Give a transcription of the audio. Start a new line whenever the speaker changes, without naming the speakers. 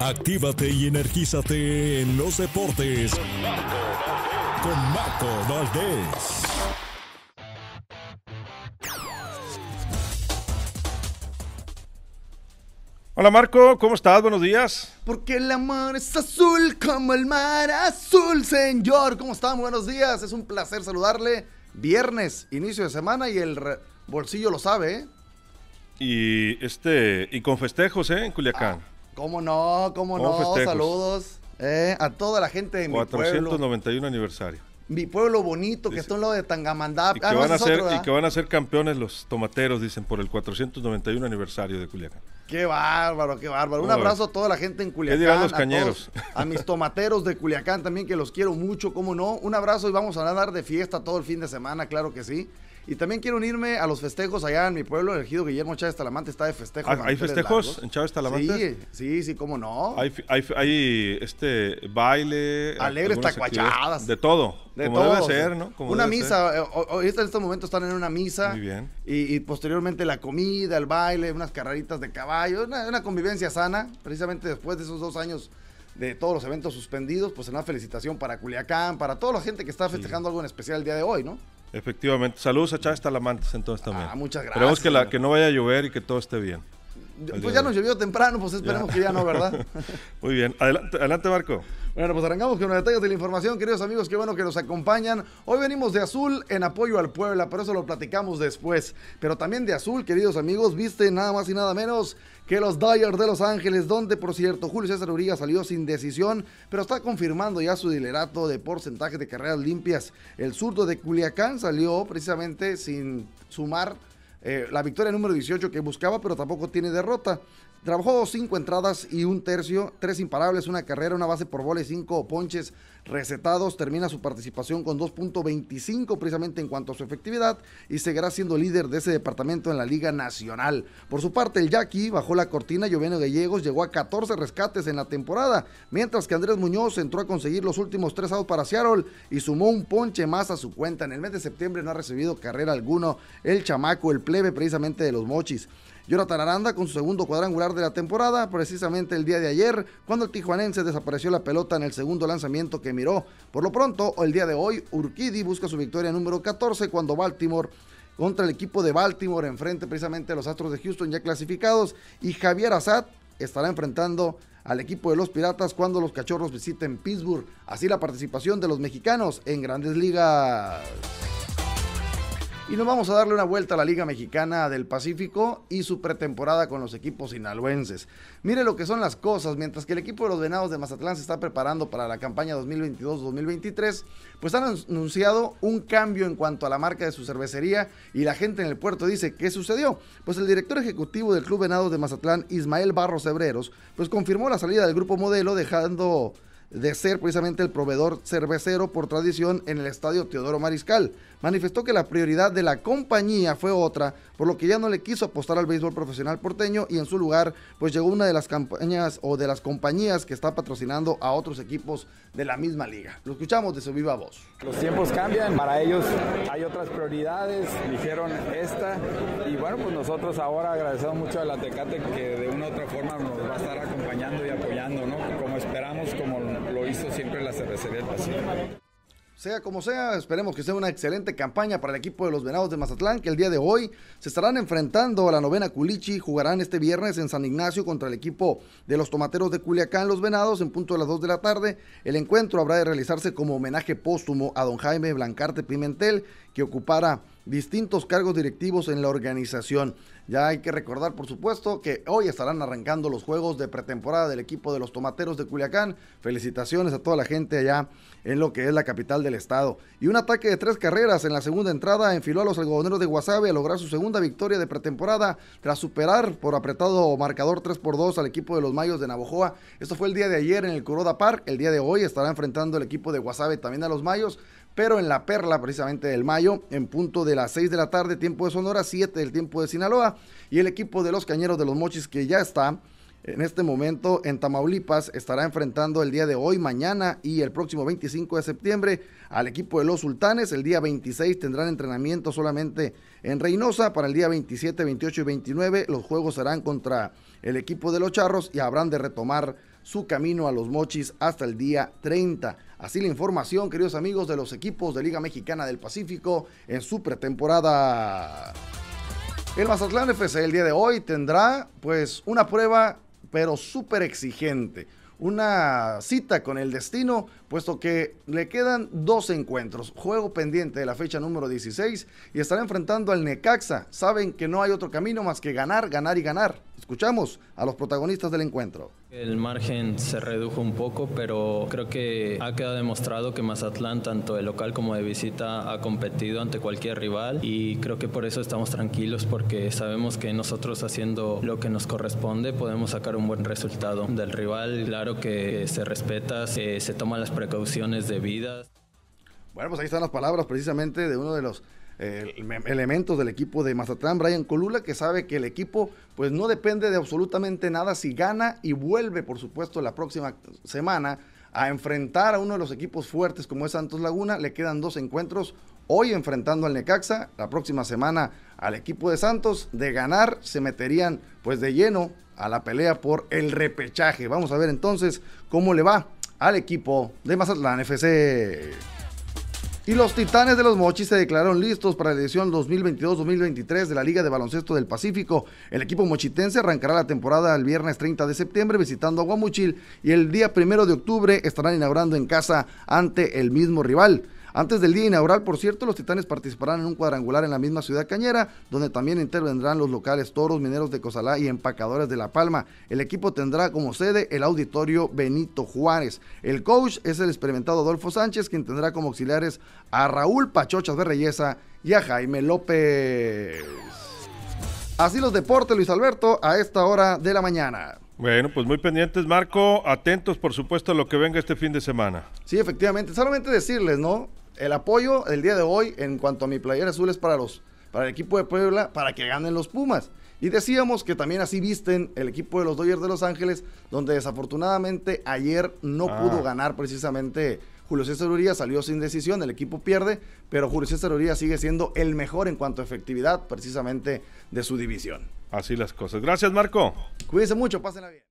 Actívate y energízate en los deportes. Con Marco Valdés. Hola Marco, ¿cómo estás? Buenos días.
Porque el amor es azul como el mar azul, señor. ¿Cómo están? Buenos días. Es un placer saludarle. Viernes, inicio de semana y el bolsillo lo sabe. ¿eh?
Y este y con festejos, ¿eh? En Culiacán. Ah,
¿Cómo no? ¿Cómo, no? Saludos eh, a toda la gente de mi pueblo. 491 aniversario. Mi pueblo bonito que está en lo de Tangamandap. Y ah, que, van a ser, y que
van a ser campeones los tomateros, dicen, por el 491 aniversario de Culiacán.
Qué bárbaro, qué bárbaro. Un abrazo a toda la gente en Culiacán. los cañeros? A, mis tomateros de Culiacán también, que los quiero mucho, cómo no. Un abrazo y vamos a nadar de fiesta todo el fin de semana, claro que sí. Y también quiero unirme a los festejos allá en mi pueblo, el elegido Guillermo Chávez Talamante está de festejo. ¿Hay, festejos en Chávez Talamante? Sí, sí, sí, cómo no. Hay,
hay, este baile. Alegres tacuachadas. De todo. De como debe ser, ¿no? Como una misa.
Eh, ahorita en estos momentos están en una misa. Muy bien. Y, posteriormente la comida, el baile, unas carreritas de caballo. Una, convivencia sana. Precisamente después de esos dos años de todos los eventos suspendidos, pues una felicitación para Culiacán, para toda la gente que está festejando algo en especial el día de hoy, ¿no?
Efectivamente. Saludos a Chávez Talamantes entonces también. Ah, Esperemos que, la, que no vaya a llover y que todo esté bien. Pues ya nos llovió
temprano, pues esperemos que ya no, ¿verdad? Muy bien, adelante, adelante Marco. Bueno, pues arrancamos con los detalles de la información, queridos amigos, qué bueno que nos acompañan. Hoy venimos de azul en apoyo al Puebla, por eso lo platicamos después. Pero también de azul, queridos amigos, viste nada más y nada menos que los Dyers de Los Ángeles, donde por cierto Julio César Uriga salió sin decisión, pero está confirmando ya su dilerato de porcentaje de carreras limpias. El zurdo de Culiacán salió precisamente sin sumar eh, la victoria número 18 que buscaba, pero tampoco tiene derrota. Trabajó cinco entradas y un tercio, tres imparables, una carrera, una base por bola y cinco ponches recetados. Termina su participación con 2.25 precisamente en cuanto a su efectividad y seguirá siendo líder de ese departamento en la Liga Nacional. Por su parte, el Jackie bajó la cortina. Joveno Gallegos llegó a 14 rescates en la temporada, mientras que Andrés Muñoz entró a conseguir los últimos tres outs para Seattle y sumó un ponche más a su cuenta. En el mes de septiembre no ha recibido carrera alguno el chamaco, el plebe precisamente de los mochis. Jonathan Aranda con su segundo cuadrangular de la temporada, precisamente el día de ayer, cuando el tijuanense desapareció la pelota en el segundo lanzamiento que miró. Por lo pronto, el día de hoy, Urquidi busca su victoria número 14 cuando Baltimore contra el equipo de Baltimore enfrente precisamente a los Astros de Houston ya clasificados y Javier Azad estará enfrentando al equipo de los Piratas cuando los Cachorros visiten Pittsburgh. Así la participación de los mexicanos en grandes ligas. Y nos vamos a darle una vuelta a la Liga Mexicana del Pacífico y su pretemporada con los equipos sinaloenses. Mire lo que son las cosas, mientras que el equipo de los Venados de Mazatlán se está preparando para la campaña 2022-2023, pues han anunciado un cambio en cuanto a la marca de su cervecería y la gente en el puerto dice, ¿qué sucedió? Pues el director ejecutivo del Club Venados de Mazatlán, Ismael Barros Hebreros, pues confirmó la salida del grupo modelo dejando de ser precisamente el proveedor cervecero por tradición en el estadio Teodoro Mariscal. Manifestó que la prioridad de la compañía fue otra, por lo que ya no le quiso apostar al béisbol profesional porteño y en su lugar pues llegó una de las campañas o de las compañías que está patrocinando a otros equipos de la misma liga. Lo escuchamos de su viva voz. Los tiempos cambian, para ellos hay otras prioridades, dijeron esta y bueno pues nosotros ahora agradecemos mucho a la Tecate que de una u otra forma nos va a estar acompañando siempre la cervecería Sea como sea, esperemos que sea una excelente campaña para el equipo de los Venados de Mazatlán, que el día de hoy se estarán enfrentando a la novena Culichi. Jugarán este viernes en San Ignacio contra el equipo de los Tomateros de Culiacán, los Venados, en punto de las 2 de la tarde. El encuentro habrá de realizarse como homenaje póstumo a don Jaime Blancarte Pimentel, que ocupara distintos cargos directivos en la organización. Ya hay que recordar, por supuesto, que hoy estarán arrancando los juegos de pretemporada del equipo de los Tomateros de Culiacán. Felicitaciones a toda la gente allá en lo que es la capital del estado. Y un ataque de tres carreras en la segunda entrada enfiló a los algodoneros de Guasave a lograr su segunda victoria de pretemporada tras superar por apretado marcador 3 por 2 al equipo de los Mayos de Navojoa. Esto fue el día de ayer en el Coroda Park. El día de hoy estará enfrentando el equipo de Guasave también a los Mayos pero en la perla precisamente del Mayo, en punto de las 6 de la tarde, tiempo de Sonora, 7 del tiempo de Sinaloa, y el equipo de los Cañeros de los Mochis que ya está en este momento en Tamaulipas estará enfrentando el día de hoy, mañana y el próximo 25 de septiembre al equipo de los Sultanes. El día 26 tendrán entrenamiento solamente en Reynosa. Para el día 27, 28 y 29 los juegos serán contra el equipo de los Charros y habrán de retomar su camino a los mochis hasta el día 30. Así la información, queridos amigos, de los equipos de Liga Mexicana del Pacífico en su pretemporada. El Mazatlán FC el día de hoy tendrá pues una prueba pero súper exigente una cita con el destino, puesto que le quedan dos encuentros. Juego pendiente de la fecha número 16 y estará enfrentando al Necaxa. Saben que no hay otro camino más que ganar, ganar y ganar. Escuchamos a los protagonistas del encuentro. El margen se redujo un poco, pero creo que ha quedado demostrado que Mazatlán, tanto de local como de visita, ha competido ante cualquier rival y creo que por eso estamos tranquilos porque sabemos que nosotros haciendo lo que nos corresponde podemos sacar un buen resultado del rival. Claro que se respeta, se, se toman las precauciones debidas. Bueno, pues ahí están las palabras precisamente de uno de los eh, elementos del equipo de Mazatlán, Brian Colula, que sabe que el equipo pues no depende de absolutamente nada si gana y vuelve, por supuesto, la próxima semana a enfrentar a uno de los equipos fuertes como es Santos Laguna. Le quedan dos encuentros, hoy enfrentando al Necaxa, la próxima semana al equipo de Santos. De ganar se meterían pues de lleno a la pelea por el repechaje. Vamos a ver entonces cómo le va al equipo de Mazatlán FC. Y los Titanes de los Mochis se declararon listos para la edición 2022-2023 de la Liga de Baloncesto del Pacífico. El equipo mochitense arrancará la temporada el viernes 30 de septiembre visitando a Guamuchil y el día primero de octubre estarán inaugurando en casa ante el mismo rival. Antes del día inaugural, por cierto, los Titanes participarán en un cuadrangular en la misma ciudad cañera, donde también intervendrán los locales Toros, Mineros de Cozalá y Empacadores de La Palma. El equipo tendrá como sede el auditorio Benito Juárez. El coach es el experimentado Adolfo Sánchez, quien tendrá como auxiliares a Raúl Pachochas de Reyesa y a Jaime López. Así los deportes, Luis Alberto, a esta hora de la mañana.
Bueno, pues muy pendientes, Marco.
Atentos, por supuesto, a lo que venga este fin de semana. Sí, efectivamente. Solamente decirles, ¿no? el apoyo el día de hoy en cuanto a mi player azul es para los para el equipo de Puebla para que ganen los Pumas. Y decíamos que también así visten el equipo de los Dodgers de Los Ángeles, donde desafortunadamente ayer no ah. pudo ganar precisamente Julio César Uría salió sin decisión, el equipo pierde, pero Julio César Uría sigue siendo el mejor en cuanto a efectividad precisamente de su división.
Así las cosas. Gracias, Marco.
Cuídense mucho, pásenla bien.